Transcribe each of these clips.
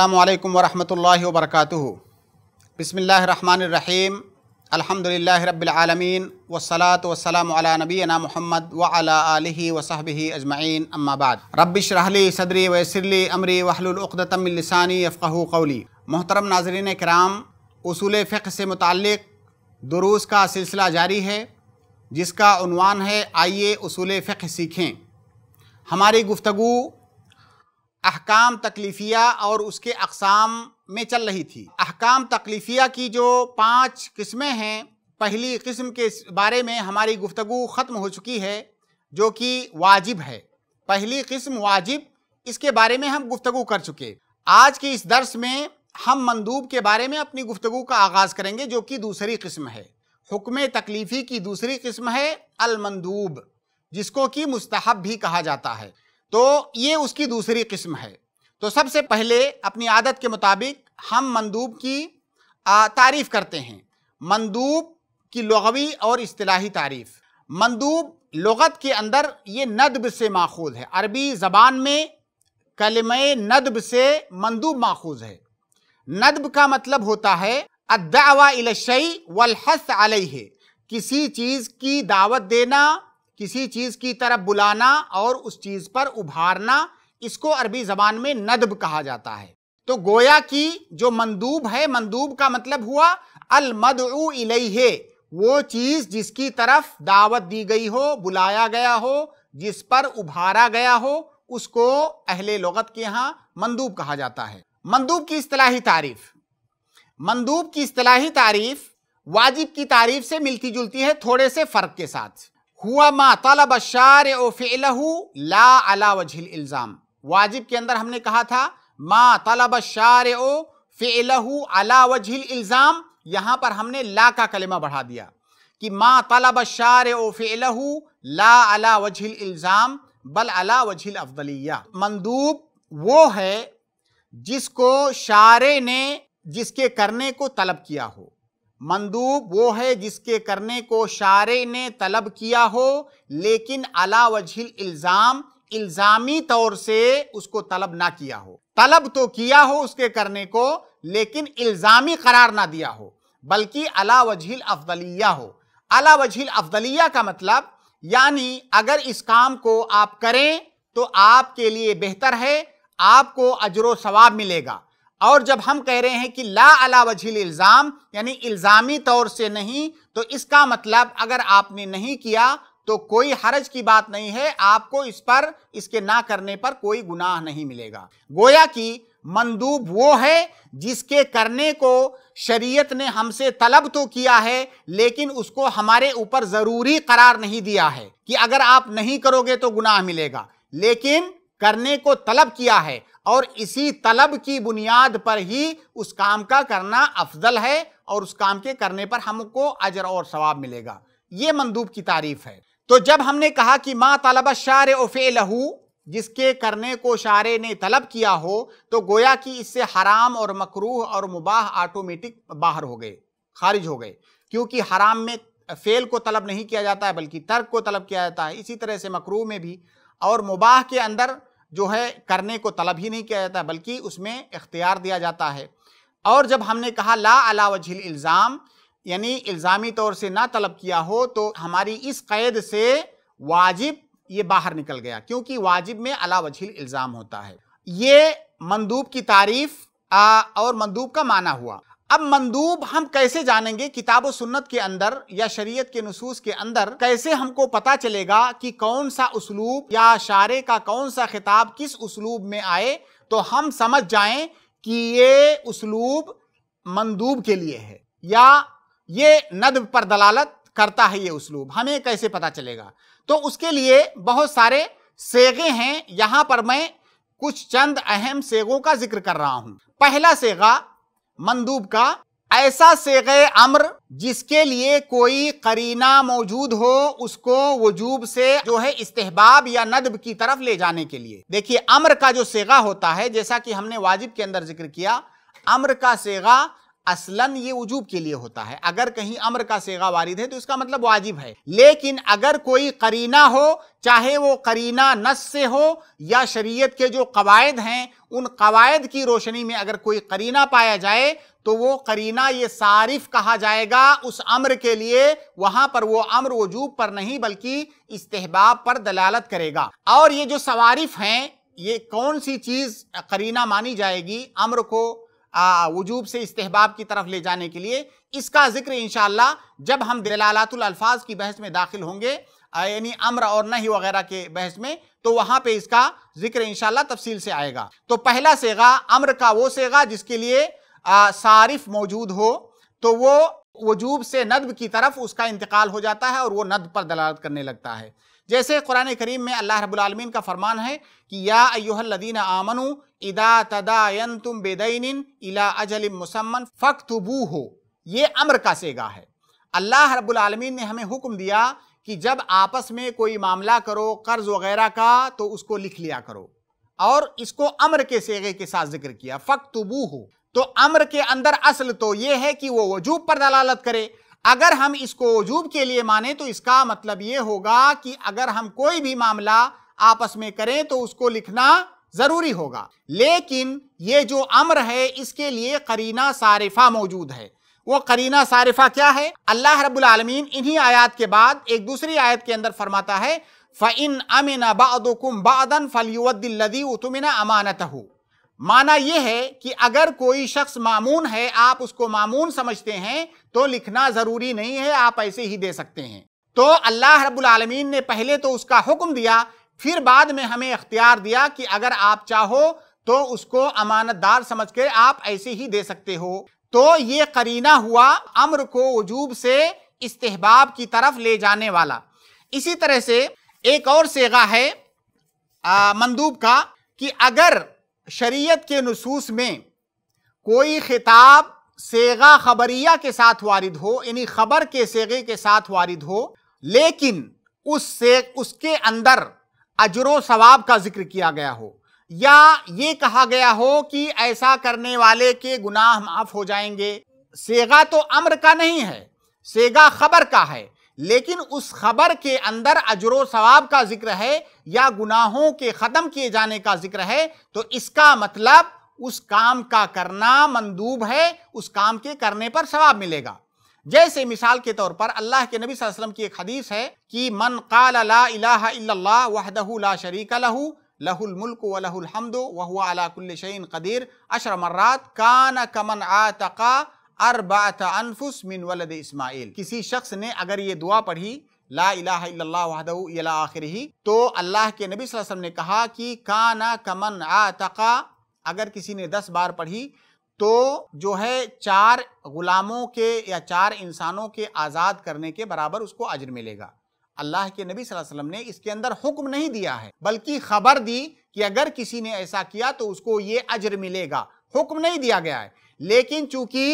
अल्लाम वरहमल वरक बसमीम अलहमदिल्ला रबालमीन वसलात वसलाम नबीना मोहम्मद वली वसहब अजमाइन अम्माबाद रबिश रहली सदरी वसरली अमरी वहलुलतमिलसानी अफ़ाहू कौली मोहतरम नाजरीन कराम असूल फ़िक्र से मुतक़ दुरूस का सिलसिला जारी है जिसका उनवान है आइए उसूल फ़िक्र सीखें हमारी गुफ्तगु अहकाम तकलीफिया और उसके अकसाम में चल रही थी अहकाम तकलीफिया की जो पाँच किस्में हैं पहली किस्म के बारे में हमारी गुफ्तु ख़त्म हो चुकी है जो कि वाजिब है पहली किस्म वाजिब इसके बारे में हम गुफ्तु कर चुके आज के इस दर्स में हम मंदूब के बारे में अपनी गुफ्तु का आगाज़ करेंगे जो कि दूसरी किस्म है हुक्म तकलीफ़ी की दूसरी किस्म है अलमंदूब जिसको कि मुस्तहब भी कहा जाता है तो ये उसकी दूसरी किस्म है तो सबसे पहले अपनी आदत के मुताबिक हम मंदूब की तारीफ़ करते हैं मंदूब की लगवी और अصطलाही तारीफ़ मंदूब लगत के अंदर ये नदब से माखूज है अरबी ज़बान में कलम नदब से मंदूब माखूज है नदब का मतलब होता है अदावा इलशई वलहस अलह किसी चीज़ की दावत देना किसी चीज की तरफ बुलाना और उस चीज पर उभारना इसको अरबी जबान में नदब कहा जाता है तो गोया की जो मंदूब है मंदूब का मतलब हुआ अल वो चीज जिसकी तरफ दावत दी गई हो बुलाया गया हो जिस पर उभारा गया हो उसको अहले लगत के यहां मंदूब कहा जाता है मंदूब की इस्तलाही तारीफ मंदूब की इस्तलाही तारीफ वाजिब की तारीफ से मिलती जुलती है थोड़े से फर्क के साथ हुआ मा तलब शार फ़िलहू ला अला वजिल इल्ज़ाम वाजिब के अंदर हमने कहा था मा तलब शार फ़िलहू अला वजिल इल्ज़ाम यहाँ पर हमने ला का कलिमा बढ़ा दिया कि मा तलब शार फ़िलहू ला अला वजिल इल्ज़ाम बल अला वजिल अफदलिया मंदूब वो है जिसको शारे ने जिसके करने को तलब किया हो मंदूब वो है जिसके करने को शारे ने तलब किया हो लेकिन अला वजहिल इल्ज़ाम इल्ज़ामी तौर से उसको तलब ना किया हो तलब तो किया हो उसके करने को लेकिन इल्ज़ामी करार ना दिया हो बल्कि अला वजहिल अफदलिया हो अला वजहिल अफदलिया का मतलब यानी अगर इस काम को आप करें तो आपके लिए बेहतर है आपको अजर सवाब मिलेगा और जब हम कह रहे हैं कि ला अला वजील इल्ज़ाम यानी इल्ज़ामी तौर से नहीं तो इसका मतलब अगर आपने नहीं किया तो कोई हरज की बात नहीं है आपको इस पर इसके ना करने पर कोई गुनाह नहीं मिलेगा गोया कि मंदूब वो है जिसके करने को शरीयत ने हमसे तलब तो किया है लेकिन उसको हमारे ऊपर ज़रूरी करार नहीं दिया है कि अगर आप नहीं करोगे तो गुनाह मिलेगा लेकिन करने को तलब किया है और इसी तलब की बुनियाद पर ही उस काम का करना अफजल है और उस काम के करने पर हमको अजर और सवाब मिलेगा ये मंदूब की तारीफ है तो जब हमने कहा कि माँ तलब शार उफ़े लहू जिसके करने को शारे ने तलब किया हो तो गोया कि इससे हराम और मकरूह और मुबाह ऑटोमेटिक बाहर हो गए खारिज हो गए क्योंकि हराम में फेल को तलब नहीं किया जाता है बल्कि तर्क को तलब किया जाता है इसी तरह से मकरूह में भी और मुबाह के अंदर जो है करने को तलब ही नहीं किया जाता बल्कि उसमें इख्तियार दिया जाता है और जब हमने कहा ला अला वजहिल इल्ज़ाम यानी इल्ज़ामी तौर से ना तलब किया हो तो हमारी इस कैद से वाजिब ये बाहर निकल गया क्योंकि वाजिब में अला वजहिल इल्ज़ाम होता है ये मंदूब की तारीफ आ, और मंदूब का माना हुआ अब मंदूब हम कैसे जानेंगे किताब व सुन्नत के अंदर या शरीयत के नसूस के अंदर कैसे हमको पता चलेगा कि कौन सा उसलूब या शारे का कौन सा खिताब किस उसलूब में आए तो हम समझ जाएं कि ये उसलूब मंदूब के लिए है या ये नद पर दलालत करता है ये उसलूब हमें कैसे पता चलेगा तो उसके लिए बहुत सारे सेगे हैं यहाँ पर मैं कुछ चंद अहम सेगों का जिक्र कर रहा हूँ पहला सेगा मंदूब का ऐसा सेग अम्र जिसके लिए कोई करीना मौजूद हो उसको वजूब से जो है इस्तेहबाब या नदब की तरफ ले जाने के लिए देखिए अम्र का जो सेगा होता है जैसा कि हमने वाजिब के अंदर जिक्र किया अम्र का सेगा असलन ये वजूब के लिए होता है अगर कहीं अम्र का सेगा वारिद है तो इसका मतलब वाजिब है लेकिन अगर कोई करीना हो चाहे वो करीना नस से हो या शरीयत के जो कवायद हैं उन कवायद की रोशनी में अगर कोई करीना पाया जाए तो वो करीना ये सारिफ कहा जाएगा उस अम्र के लिए वहां पर वो अम्र वजूब पर नहीं बल्कि इस्तेहबाब पर दलालत करेगा और ये जो सवारिफ हैं ये कौन सी चीज़ करीना मानी जाएगी अम्र को वजूब से इस्तेहबाब की तरफ ले जाने के लिए इसका जिक्र इंशाला जब हम दलालातुल अल्फाज की बहस में दाखिल होंगे यानी अम्र और नहीं वगैरह के बहस में तो वहां पे इसका जिक्र इंशाला तफसील से आएगा तो पहला सेगा अम्र का वो सेगा जिसके लिए सारिफ मौजूद हो तो वो वजूब से नदब की तरफ उसका इंतकाल हो जाता है और वो नदब पर दलालत करने लगता है जैसे कुरान करीम में अल्लाह रबालमीन का फरमान है कि या अयोहल्लदीन आमनु इदा तदायन तुम बेदीन इला अजल मुसम्मन फ़क हो ये अम्र का सेगा है अल्लाह रबालमीन ने हमें हुक्म दिया कि जब आपस में कोई मामला करो कर्ज वगैरह का तो उसको लिख लिया करो और इसको अम्र के सेगे के साथ जिक्र किया फ़क तबू हो तो अम्र के अंदर असल तो ये है कि वो वजूब पर दलालत करे अगर हम इसको वजूब के लिए माने तो इसका मतलब ये होगा कि अगर हम कोई भी मामला आपस में करें तो उसको लिखना ज़रूरी होगा लेकिन ये जो अम्र है इसके लिए करीना सारिफा मौजूद है वो करीना सारिफा क्या है अल्लाह रब्बुल आलमीन इन्हीं आयत के बाद एक दूसरी आयत के अंदर फरमाता है फ़इन अमिन बादुकुम बादन फलियदिल्लदी उतमिना अमानत हो माना यह है कि अगर कोई शख्स मामून है आप उसको मामून समझते हैं तो लिखना जरूरी नहीं है आप ऐसे ही दे सकते हैं तो अल्लाह रब्बुल आलमीन ने पहले तो उसका हुक्म दिया फिर बाद में हमें अख्तियार दिया कि अगर आप चाहो तो उसको अमानतदार समझ के आप ऐसे ही दे सकते हो तो ये करीना हुआ अम्र को वजूब से इस्तेहबाब की तरफ ले जाने वाला इसी तरह से एक और सेगा है मंदूब का कि अगर शरीयत के नसूस में कोई खिताब सेगा खबरिया के साथ वारिद हो यानी खबर के सेगे के साथ वारिद हो लेकिन उस से उसके अंदर अजरो सवाब का जिक्र किया गया हो या ये कहा गया हो कि ऐसा करने वाले के गुनाह माफ हो जाएंगे सेगा तो अम्र का नहीं है सेगा खबर का है लेकिन उस खबर के अंदर अजरो सवाब का जिक्र है या गुनाहों के ख़त्म किए जाने का जिक्र है तो इसका मतलब उस काम का करना मंदूब है उस काम के करने पर सवाब मिलेगा जैसे मिसाल के तौर पर अल्लाह के नबी वसल्लम की एक हदीस है कि मन काल ला इलाहा इल्लल्लाह वहदहू ला शरीका लहू लहुल मुल्क व लहुल हमदो वहुआ अला कुल्ल शैन कदीर अशर मर्रात कान कमन आतका अरबात अनफुस मिन वलद इस्माइल किसी शख्स ने अगर ये दुआ पढ़ी ला इलाहा इल्लल्लाह वहदहू इला आखिरी तो अल्लाह के नबी वसल्लम ने कहा कि काना कमन आतका अगर किसी ने दस बार पढ़ी तो जो है चार गुलामों के या चार इंसानों के आज़ाद करने के बराबर उसको अजर मिलेगा अल्लाह के नबी सल्लल्लाहु अलैहि वसल्लम ने इसके अंदर हुक्म नहीं दिया है बल्कि खबर दी कि अगर किसी ने ऐसा किया तो उसको ये अजर मिलेगा हुक्म नहीं दिया गया है लेकिन चूंकि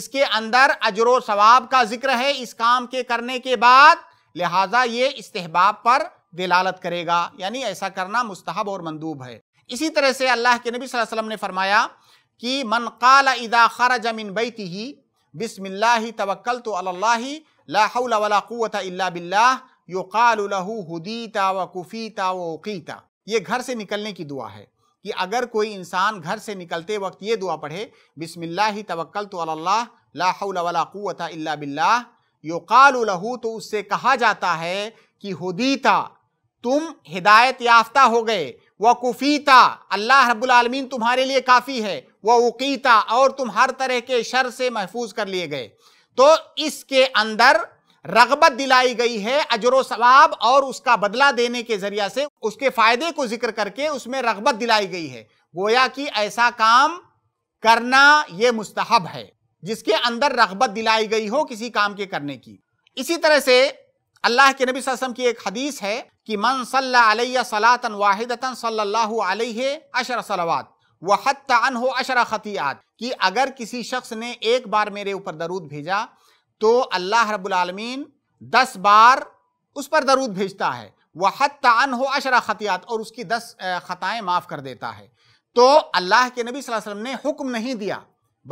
इसके अंदर अजर सवाब का जिक्र है इस काम के करने के बाद लिहाजा ये इस्तेहबाब पर दिलालत करेगा यानी ऐसा करना मुस्तहब और मंदूब है इसी तरह से अल्लाह के नबी वसल्लम ने फरमाया कि मन काला इदा खराज मिन बैती ही बिसमिल्ला तवक्ल तो अल्लाह लाहत ये घर से निकलने की दुआ है कि अगर कोई इंसान घर से निकलते वक्त ये दुआ पढ़े बिसमिल्ला तवक्ल तो अल्लाह लाहत इल्ला बिल्ला योकालहू तो उससे कहा जाता है कि हुदीता तुम हिदायत याफ्ता हो गए वकूफ़ीता अल्लाह रबालमीन तुम्हारे लिए काफ़ी है वह उकीता और तुम हर तरह के शर से महफूज कर लिए गए तो इसके अंदर रगबत दिलाई गई है अजर सवाब और उसका बदला देने के जरिया से उसके फ़ायदे को जिक्र करके उसमें रगबत दिलाई गई है गोया कि ऐसा काम करना ये मुस्तहब है जिसके अंदर रगबत दिलाई गई हो किसी काम के करने की इसी तरह से अल्लाह के नबी वसम की एक हदीस है कि मन सल्ला सलातन वाहिदतन सल्लल्लाहु अलैहि अशर सलावात अन हो अशर ख़तियात कि अगर किसी शख्स ने एक बार मेरे ऊपर दरूद भेजा तो अल्लाह रबालमीन दस बार उस पर दरूद भेजता है वहत अन हो अशर ख़तियात और उसकी दस खतें माफ़ कर देता है तो अल्लाह के नबी वसल्लम ने हुक्म नहीं दिया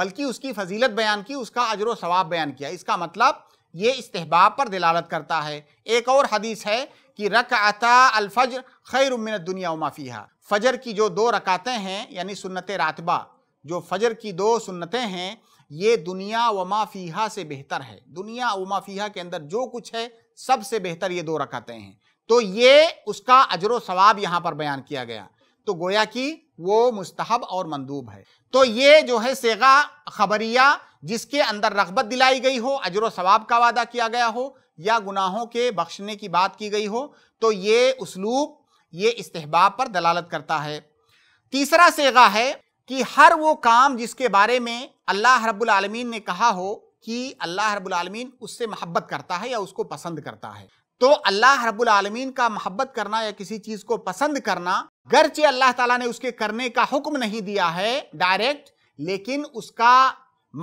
बल्कि उसकी फजीलत बयान की उसका अजर सवाब बयान किया इसका मतलब ये इस्तेहबाब पर दिलालत करता है एक और हदीस है कि रक अता अलफजर खैर उमिन दुनिया उमाफिया फ़जर की जो दो रकातें हैं यानी सुन्नत रातबा जो फ़जर की दो सुन्नतें हैं ये दुनिया व माफ़िया से बेहतर है दुनिया व माफ़िया के अंदर जो कुछ है सबसे बेहतर ये दो रकातें हैं तो ये उसका अजर सवाब यहाँ पर बयान किया गया तो गोया कि वो मुस्तहब और मंदूब है तो ये जो है सेगा खबरिया जिसके अंदर रगबत दिलाई गई हो अजर सवाब का वादा किया गया हो या गुनाहों के बख्शने की बात की गई हो तो ये उसलूब ये इस्तेहबाब पर दलालत करता है तीसरा सेगा है कि हर वो काम जिसके बारे में अल्लाह रब्बुल आलमीन ने कहा हो कि अल्लाह रब्बुल आलमीन उससे महब्बत करता है या उसको पसंद करता है तो अल्लाह रब्बुल आलमीन का महब्बत करना या किसी चीज़ को पसंद करना गरचे अल्लाह ताला ने उसके करने का हुक्म नहीं दिया है डायरेक्ट लेकिन उसका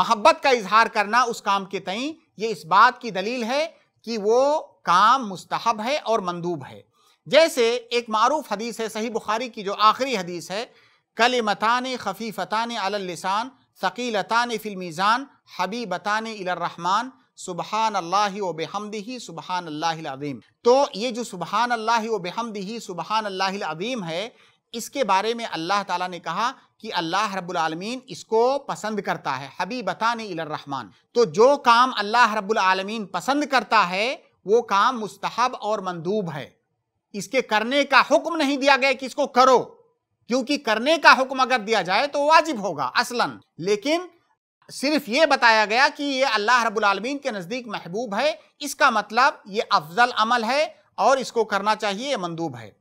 मोहब्बत का इजहार करना उस काम के तई ये इस बात की दलील है कि वो काम मुस्तहब है और मंदूब है जैसे एक मरूफ हदीस है सही बुखारी की जो आखिरी हदीस है कल मतान फ़तान अलसान फ़कीलतान फ़िल्मीज़ान बतान अलरहमान सुबहान अल्लाह व बेहमदी सुबहान अल्लाम तो ये जो सुबहान अल्लाह व सुबहान अल्लाम है इसके बारे में अल्लाह ताला ने कहा कि अल्लाह रब्बुलमीन इसको पसंद करता है हबीबता ने रहमान तो जो काम अल्लाह रब्बुलमीन पसंद करता है वो काम मुस्तहब और मंदूब है इसके करने का हुक्म नहीं दिया गया कि इसको करो क्योंकि करने का हुक्म अगर दिया जाए तो वाजिब होगा असलन लेकिन सिर्फ ये बताया गया कि ये अल्लाह रबालमीन के नज़दीक महबूब है इसका मतलब ये अफजल अमल है और इसको करना चाहिए ये मंदूब है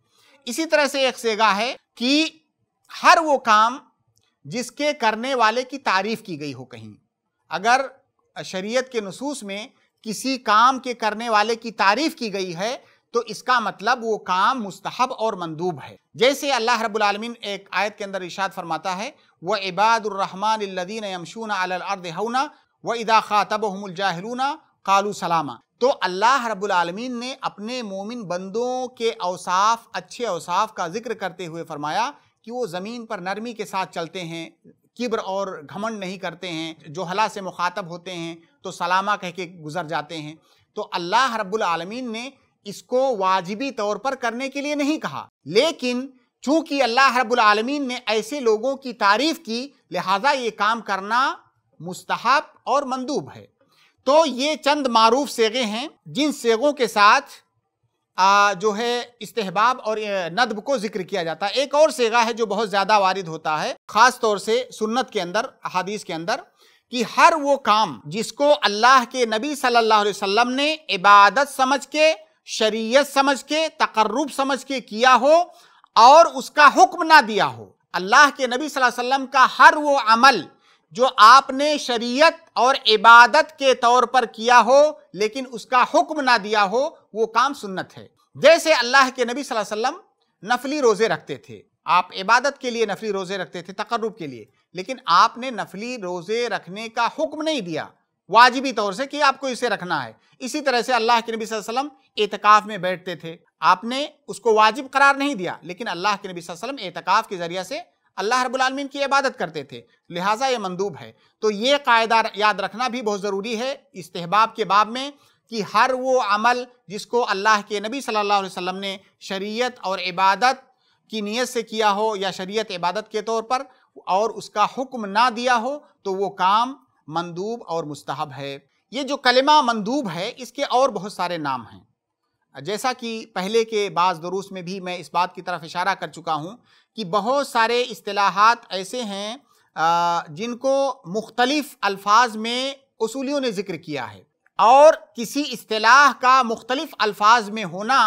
इसी तरह से एक सेगा है कि हर वो काम जिसके करने वाले की तारीफ की गई हो कहीं अगर शरीयत के नसूस में किसी काम के करने वाले की तारीफ की गई है तो इसका मतलब वो काम मुस्तहब और मंदूब है जैसे अल्लाह रब्बुल आलमीन एक आयत के अंदर इशाद फरमाता है वह इबादुररहमानदीन यमशून अलर्द हौना व इदा ख़ातब हमजाहलूना कालू सलामा तो अल्लाह रब्बुल आलमीन ने अपने मोमिन बंदों के अवसाफ अच्छे अवसाफ का जिक्र करते हुए फरमाया कि वो ज़मीन पर नरमी के साथ चलते हैं किब्र और घमंड नहीं करते हैं जो हला से मुखातब होते हैं तो सलामा कह के गुजर जाते हैं तो अल्लाह रब्बुल आलमीन ने इसको वाजिबी तौर पर करने के लिए नहीं कहा लेकिन चूंकि अल्लाह रब्बुल आलमीन ने ऐसे लोगों की तारीफ़ की लिहाजा ये काम करना मुस्तहब और मंदूब है तो ये चंद मारूफ सेगे हैं जिन सेगों के साथ आ, जो है इस्तेहबाब और नदब को जिक्र किया जाता है एक और सेगा है जो बहुत ज़्यादा वारिद होता है ख़ास तौर से सुन्नत के अंदर हदीस के अंदर कि हर वो काम जिसको अल्लाह के नबी सल्लल्लाहु अलैहि वसल्लम ने इबादत समझ के शरीयत समझ के तकर्रब समझ के किया हो और उसका हुक्म ना दिया हो अल्लाह के नबी सल्लल्लाहु अलैहि वसल्लम का हर वो अमल जो आपने शरीयत और इबादत के तौर पर किया हो लेकिन उसका हुक्म ना दिया हो वो काम सुन्नत है जैसे अल्लाह के नबी सल्लल्लाहु अलैहि वसल्लम नफली रोज़े रखते थे आप इबादत के लिए नफली रोज़े रखते थे तकर्रब के लिए लेकिन आपने नफली रोज़े रखने का हुक्म नहीं दिया वाजिबी तौर से कि आपको इसे रखना है इसी तरह से अल्लाह के नबी वसल्लम एतकाफ़ में बैठते थे आपने उसको वाजिब करार नहीं दिया लेकिन अल्लाह के नबी वसल्लम एतकाफ़ के ज़रिए से अल्लाह रबालमीन की इबादत करते थे लिहाजा ये मंदूब है तो ये कायदा याद रखना भी बहुत ज़रूरी है इस्तेबाब के बाब में कि हर वो अमल जिसको अल्लाह के नबी सल्लल्लाहु अलैहि वसल्लम ने शरीयत और इबादत की नीयत से किया हो या शरीयत इबादत के तौर पर और उसका हुक्म ना दिया हो तो वो काम मंदूब और मुस्तहब है ये जो कलमा मंदूब है इसके और बहुत सारे नाम हैं जैसा कि पहले के बाज़ दरूस में भी मैं इस बात की तरफ इशारा कर चुका हूँ कि बहुत सारे असलाहत ऐसे हैं जिनको मुख्तलिफ़ अल्फाज में असूलियों ने ज़िक्र किया है और किसी अصलाह का मुख्तलिफ़ अल्फाज में होना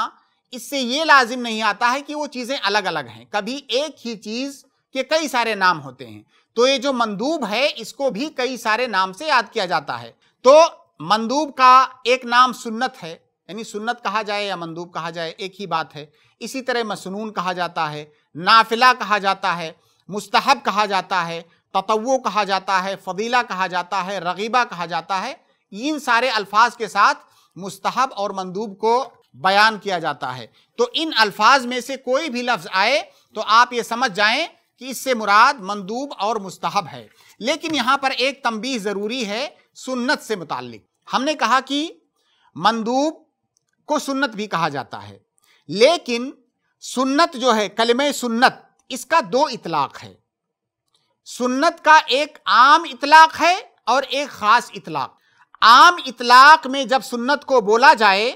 इससे ये लाजिम नहीं आता है कि वो चीज़ें अलग अलग हैं कभी एक ही चीज़ के कई सारे नाम होते हैं तो ये जो मंदूब है इसको भी कई सारे नाम से याद किया जाता है तो मंदूब का एक नाम सुन्नत है यानी सुन्नत कहा जाए या मंदूब कहा जाए एक ही बात है इसी तरह मसनून कहा जाता है नाफिला कहा जाता है मुस्तहब कहा जाता है ततव कहा जाता है फदीला कहा जाता है रगीबा कहा जाता है इन सारे अल्फाज के साथ मुस्तहब और मंदूब को बयान किया जाता है तो इन अल्फाज में से कोई भी लफ्ज़ आए तो आप ये समझ जाएं कि इससे मुराद मंदूब और मुस्तहब है लेकिन यहाँ पर एक तंबी ज़रूरी है सुन्नत से मुतक हमने कहा कि मंदूब को सुन्नत भी कहा जाता है लेकिन सुन्नत जो है कलम सुन्नत इसका दो इतलाक़ है सुन्नत का एक आम इतलाक़ है और एक ख़ास इतलाक़ आम इतलाक़ में जब सुन्नत को बोला जाए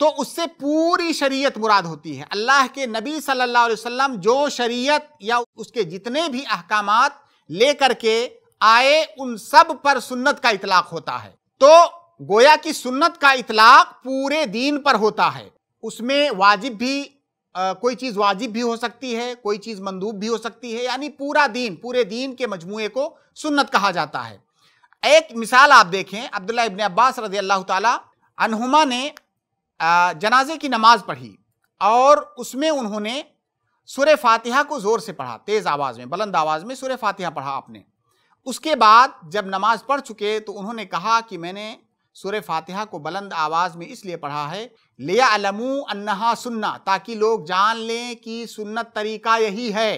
तो उससे पूरी शरीयत मुराद होती है अल्लाह के नबी सल्लल्लाहु अलैहि वसल्लम जो शरीयत या उसके जितने भी अहकाम लेकर के आए उन सब पर सुन्नत का इतलाक होता है तो गोया की सुन्नत का इतलाक पूरे दीन पर होता है उसमें वाजिब भी आ, कोई चीज़ वाजिब भी हो सकती है कोई चीज़ मंदूब भी हो सकती है यानी पूरा दीन पूरे दीन के मजमू को सुन्नत कहा जाता है एक मिसाल आप देखें अब्दुल्ला इबन अब्बास रजी अल्लाह तहुमा ने जनाजे की नमाज पढ़ी और उसमें उन्होंने सुर फातिहा को ज़ोर से पढ़ा तेज़ आवाज़ में बुलंद आवाज़ में सुर फातिहा पढ़ा आपने उसके बाद जब नमाज पढ़ चुके तो उन्होंने कहा कि मैंने सूर्य फातिहा को बुलंद आवाज़ में इसलिए पढ़ा है लिया अलमु अन्नहा सुन्ना ताकि लोग जान लें कि सुन्नत तरीका यही है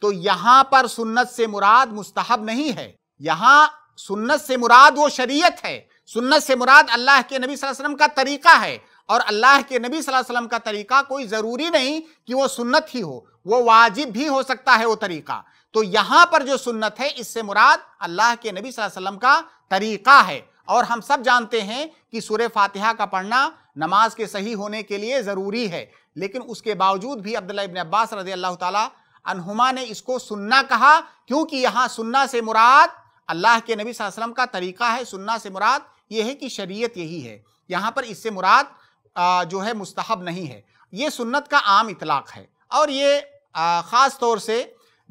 तो यहाँ पर सुन्नत से मुराद मुस्तहब नहीं है यहाँ सुन्नत से मुराद वो शरीयत है सुन्नत से मुराद अल्लाह के नबी वसल्लम का तरीका है और अल्लाह के नबी वसल्लम का तरीका कोई ज़रूरी नहीं कि वो सुन्नत ही हो वो वाजिब भी हो सकता है वो तरीका तो यहाँ पर जो सुन्नत है इससे मुराद अल्लाह के नबी वसल्लम का तरीका है और हम सब जानते हैं कि सूर्य फातिहा का पढ़ना नमाज के सही होने के लिए ज़रूरी है लेकिन उसके बावजूद भी अब्दुल्ला इबन अब्बास रजी अल्लाह तहुमा ने इसको सुनना कहा क्योंकि यहाँ सुनना से मुराद अल्लाह के नबी वसलम का तरीका है सुनना से मुराद ये है कि शरीयत यही है यहाँ पर इससे मुराद जो है मुस्तहब नहीं है ये सुन्नत का आम इतलाक़ है और ये ख़ास तौर से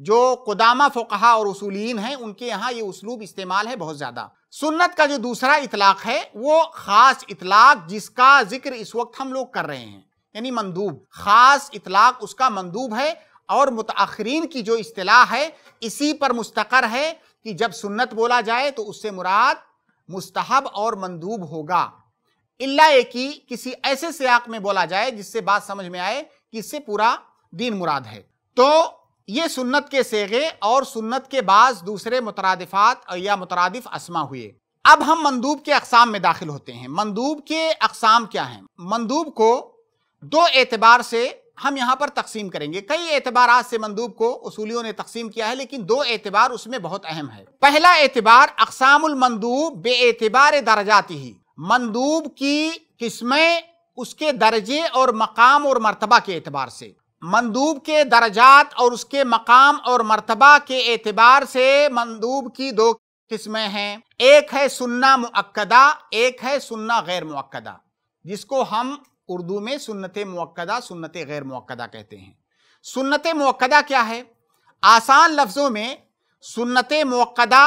जो कोदामा फोकहा और उसूलिन हैं उनके यहाँ ये उसलूब इस्तेमाल है बहुत ज़्यादा सुन्नत का जो दूसरा इतलाक़ है वो ख़ास इतलाक़ जिसका जिक्र इस वक्त हम लोग कर रहे हैं यानी मंदूब ख़ास इतलाक़ उसका मंदूब है और मुतअखरीन की जो अतलाह है इसी पर मुस्तकर है कि जब सुन्नत बोला जाए तो उससे मुराद मुस्तहब और मंदूब होगा इल्ला कि किसी ऐसे सियाक में बोला जाए जिससे बात समझ में आए कि इससे पूरा दीन मुराद है तो ये सुन्नत के सेगे और सुन्नत के बाद दूसरे मुतरदफ़ात या मुतरदफ़ असमा हुए अब हम मंदूब के अकसाम में दाखिल होते हैं मंदूब के अकसाम क्या हैं मंदूब को दो एतबार से हम यहाँ पर तकसीम करेंगे कई एतबार से मंदूब को उसूलियों ने तकसीम किया है लेकिन दो एतबार उसमें बहुत अहम है पहला एतबार अकसामंदूब बे एतबार दर्जाती ही मंदूब की किस्में उसके दर्जे और मकाम और मरतबा के एतबार से मंदूब के दर्जात और उसके मकाम और मरतबा के एतबार से मंदूब की दो किस्में हैं एक है सुन्ना मुक्दा एक है सुन्ना गैर मुक्दा जिसको हम उर्दू में सुन्नत मुक्दा सुन्नत गैर मुक्दा कहते हैं सुन्नत मुक्दा क्या है आसान लफ्ज़ों में सुन्नत मुक्दा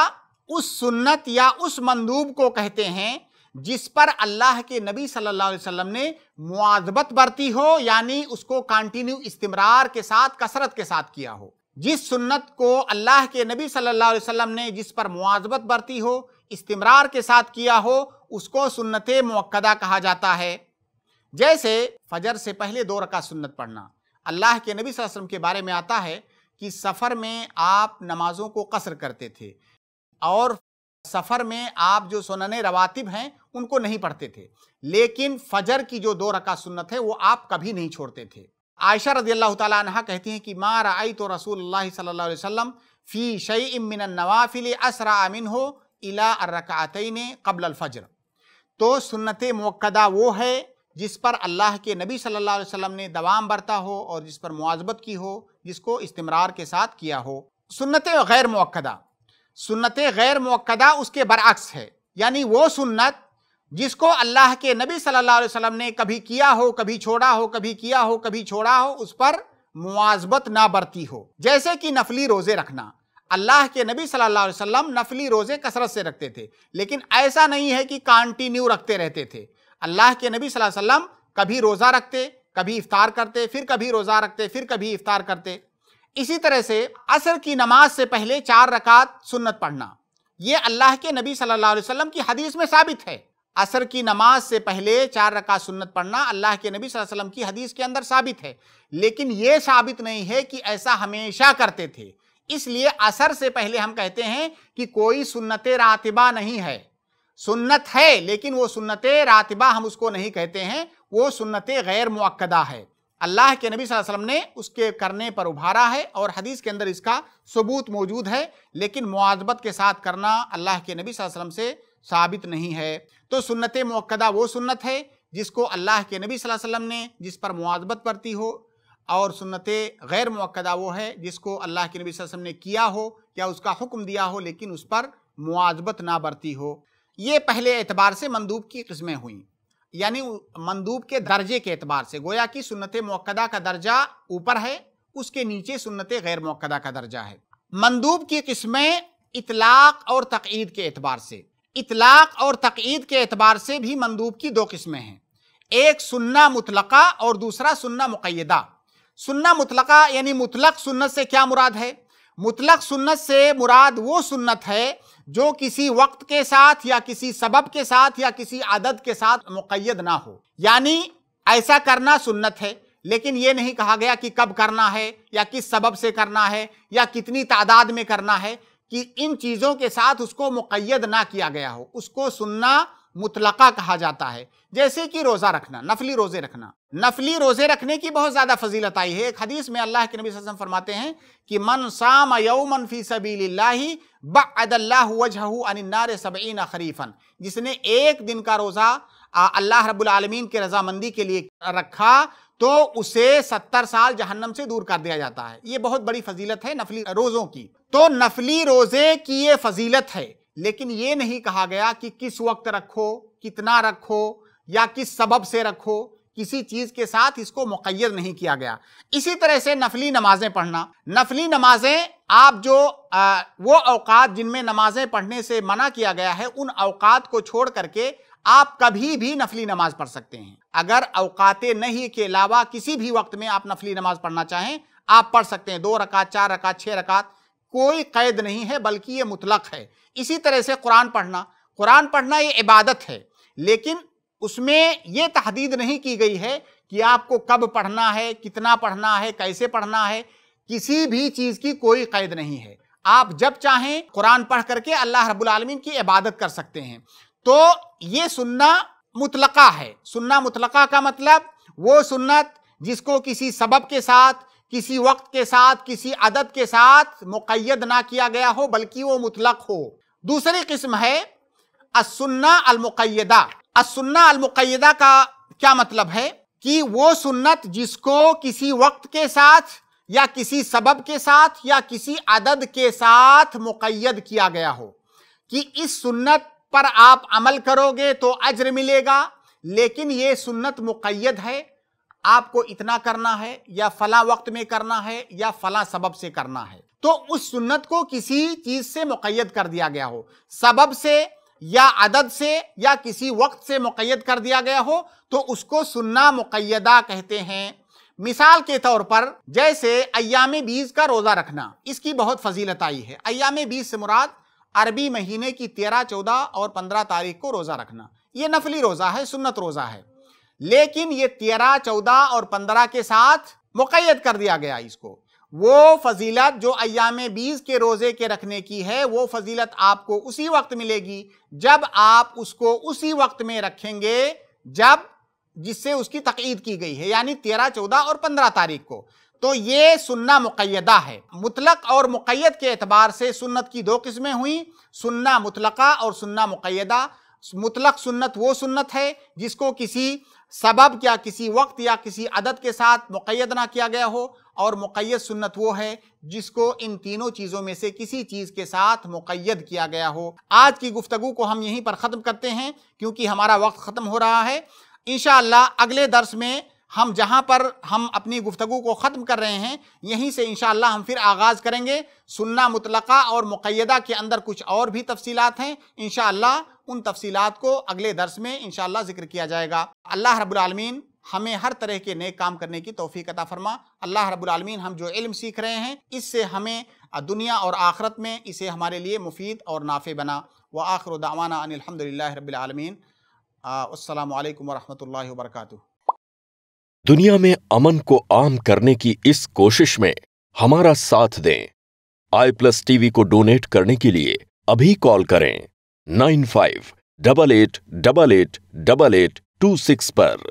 उस सुन्नत या उस मंदूब को कहते हैं जिस पर अल्लाह के नबी सल्लल्लाहु अलैहि वसल्लम ने मुआजबत बरती हो यानी उसको कंटिन्यू इस्तेमरार के साथ कसरत के साथ किया हो जिस सुन्नत को अल्लाह के नबी सल्लल्लाहु अलैहि वसल्लम ने जिस पर मुआजबत बरती हो इस्तेमरार के साथ किया हो उसको सुन्नत मक्दा कहा जाता है जैसे फजर से पहले दो रका सुन्नत पढ़ना अल्लाह के नबी वसल्लम के बारे में आता है कि सफ़र में आप नमाज़ों को कसर करते थे और सफ़र में आप जो सुनने रवातिब हैं उनको नहीं पढ़ते थे लेकिन फजर की जो दो रका सुन्नत है वो आप कभी नहीं छोड़ते थे आयशा रजी अल्लाह तह कहती हैं कि माँ राई तो रसूल सल्ला वसम फ़ी शई मिन नवाफिल असरा अमिन हो इला अर्रकातई कबल अलफजर तो सुन्नत मक्दा वो है जिस पर अल्लाह के नबी सल्लल्लाहु अलैहि वसल्लम ने दवाम बरता हो और जिस पर मुआजबत की हो जिसको इस्तेमरार के साथ किया हो सुन्नत गैर मक्दा सुन्नत गैर मक्दा उसके बरक्स है यानी वो सुन्नत जिसको अल्लाह के नबी सल्लल्लाहु अलैहि वसल्लम ने कभी किया हो कभी छोड़ा हो कभी किया हो कभी छोड़ा हो उस पर मुआजबत ना बरती हो जैसे कि नफली रोज़े रखना अल्लाह के नबी सल्लल्लाहु अलैहि वसल्लम नफली रोज़े कसरत से रखते थे लेकिन ऐसा नहीं है कि कंटिन्यू रखते रहते थे अल्लाह के नबी सल्लल्लाहु अलैहि वसल्लम कभी रोज़ा रखते कभी इफ्तार करते फिर कभी रोज़ा रखते फिर कभी इफ्तार करते इसी तरह से असर की नमाज से पहले चार रकात सुन्नत पढ़ना ये अल्लाह के नबी सल्लल्लाहु अलैहि वसल्लम की हदीस में साबित है असर की नमाज से पहले चार रकात सुन्नत पढ़ना अल्लाह के नबी सल्लल्लाहु अलैहि वसल्लम की हदीस के अंदर साबित है लेकिन ये साबित नहीं है कि ऐसा हमेशा करते थे इसलिए असर से पहले हम कहते हैं कि कोई सुन्नत रातिबा नहीं है सुन्नत है लेकिन वो सुन्नत रातिबा हम उसको नहीं कहते हैं वो सुन्नत गैर मुक्दा है अल्लाह के नबी वसल्लम ने उसके करने पर उभारा है और हदीस के अंदर इसका सबूत मौजूद है लेकिन मुआजबत के साथ करना अल्लाह के नबी वसल्लम से साबित नहीं है तो सुन्नत मक्दा वो सुन्नत है जिसको अल्लाह के नबी वसल्लम ने जिस पर मुआजबत पड़ती हो और सुन्नत गैर मक्दा वो है जिसको अल्लाह के नबी वसल्लम ने किया हो या उसका हुक्म दिया हो लेकिन उस पर मुआजबत ना बरती हो ये पहले एतबार से मंदूब की किस्में हुई यानी मंदूब के दर्जे के एतबार से गोया कि सुनत मौकदा का दर्जा ऊपर है उसके नीचे सुनत गैर मौकदा का दर्जा है मंदूब की किस्में इतलाक और तकईद के एतबार से इतलाक और तकईद के एतबार से भी मंदूब की दो किस्में हैं एक सुन्ना मुतलका और दूसरा सुन्ना मुकैदा सुन्ना मुतलका यानी मुतलक सुन्नत से क्या मुराद है मुतलक सुन्नत से मुराद वो सुन्नत है जो किसी वक्त के साथ या किसी सबब के साथ या किसी आदत के साथ मुकैद ना हो यानी ऐसा करना सुन्नत है लेकिन ये नहीं कहा गया कि कब करना है या किस सबब से करना है या कितनी तादाद में करना है कि इन चीज़ों के साथ उसको मुकैद ना किया गया हो उसको सुनना मुतलका कहा जाता है जैसे कि रोज़ा रखना नफली रोज़े रखना नफली रोज़े रखने की बहुत ज़्यादा फजीलत आई है एक हदीस में अल्लाह के नबी वसम फरमाते हैं कि मन साम सबी अनार सबीन खरीफन जिसने एक दिन का रोज़ा अल्लाह रबालमीन की रजामंदी के लिए रखा तो उसे सत्तर साल जहन्नम से दूर कर दिया जाता है ये बहुत बड़ी फजीलत है नफली रोज़ों की तो नफली रोज़े की ये फजीलत है लेकिन ये नहीं कहा गया कि किस वक्त रखो कितना रखो या किस सबब से रखो किसी चीज के साथ इसको मुकैद नहीं किया गया इसी तरह से नफली नमाजें पढ़ना नफली नमाजें आप जो आ, वो अवकात जिनमें नमाजें पढ़ने से मना किया गया है उन अवकात को छोड़ करके आप कभी भी नफली नमाज पढ़ सकते हैं अगर अवकात नहीं के अलावा किसी भी वक्त में आप नफली नमाज पढ़ना चाहें आप पढ़ सकते हैं दो रकात चार रकात छः रकात कोई कैद नहीं है बल्कि ये मुतलक है इसी तरह से कुरान पढ़ना कुरान पढ़ना ये इबादत है लेकिन उसमें यह तहदीद नहीं की गई है कि आपको कब पढ़ना है कितना पढ़ना है कैसे पढ़ना है किसी भी चीज़ की कोई कैद नहीं है आप जब चाहें कुरान पढ़ करके अल्लाह रब्बुल आलमीन की इबादत कर सकते हैं तो ये सुन्ना मुतलका है सुन्ना मुतलका का मतलब वो सुन्नत जिसको किसी सबब के साथ किसी वक्त के साथ किसी अदद के साथ मुकैद ना किया गया हो बल्कि वो मुतलक हो दूसरी किस्म है असन्ना अलमुकैदा असुन्ना अलमुकैदा का क्या मतलब है कि वो सुन्नत जिसको किसी वक्त के साथ या किसी सबब के साथ या किसी अदद के साथ मुकैद किया गया हो कि इस सुन्नत पर आप अमल करोगे तो अज्र मिलेगा लेकिन ये सुन्नत मुकैद है आपको इतना करना है या फला वक्त में करना है या फला सबब से करना है तो उस सुन्नत को किसी चीज से मुकैद कर दिया गया हो सबब से या अदद से या किसी वक्त से मुक़ैद कर दिया गया हो तो उसको सुन्ना मुक़ैदा कहते हैं मिसाल के तौर पर जैसे अयाम बीज का रोज़ा रखना इसकी बहुत फजीलत आई है अयाम बीज से मुराद अरबी महीने की तेरह चौदह और पंद्रह तारीख को रोज़ा रखना ये नफली रोज़ा है सुन्नत रोज़ा है लेकिन ये तेरह चौदह और पंद्रह के साथ मुक़ैद कर दिया गया इसको वो फजीलत जो अयाम बीज के रोज़े के रखने की है वो फजीलत आपको उसी वक्त मिलेगी जब आप उसको उसी वक्त में रखेंगे जब जिससे उसकी तकीद की गई है यानी तेरह चौदह और पंद्रह तारीख को तो ये सुन्ना मुकैदा है मुतलक और मुकैद के अतबार से सुन्नत की दो किस्में हुई सुन्ना मुतलका और सुन्ना मुकैदा मुतलक सुन्नत वो सुन्नत है जिसको किसी सबब या किसी वक्त या किसी अदद के साथ मुकैद ना किया गया हो और मुक़ैद सुन्नत वो है जिसको इन तीनों चीज़ों में से किसी चीज़ के साथ मुक़ैद किया गया हो आज की गुफ्तु को हम यहीं पर ख़त्म करते हैं क्योंकि हमारा वक्त ख़त्म हो रहा है इन अगले दर्स में हम जहाँ पर हम अपनी गुफ्तु को ख़त्म कर रहे हैं यहीं से इन हम फिर आगाज़ करेंगे सुन्ना मुतलका और मुक़ैदा के अंदर कुछ और भी तफसी हैं इन उन तफसीत को अगले दर्स में इन जिक्र किया जाएगा अल्लाह रबालमीन हमें हर तरह के नेक काम करने की तोफ़ी फरमा अल्लाह रबालमीन हम जो इल्म सीख रहे हैं इससे हमें दुनिया और आखरत में इसे हमारे लिए मुफीद और नाफे बना व आखर दामाना अनिलहमदिल्ल रबालमीन अल्लाम वरहमल वर्क दुनिया में अमन को आम करने की इस कोशिश में हमारा साथ दें आई प्लस टीवी को डोनेट करने के लिए अभी कॉल करें nine five double eight double eight double eight two six पर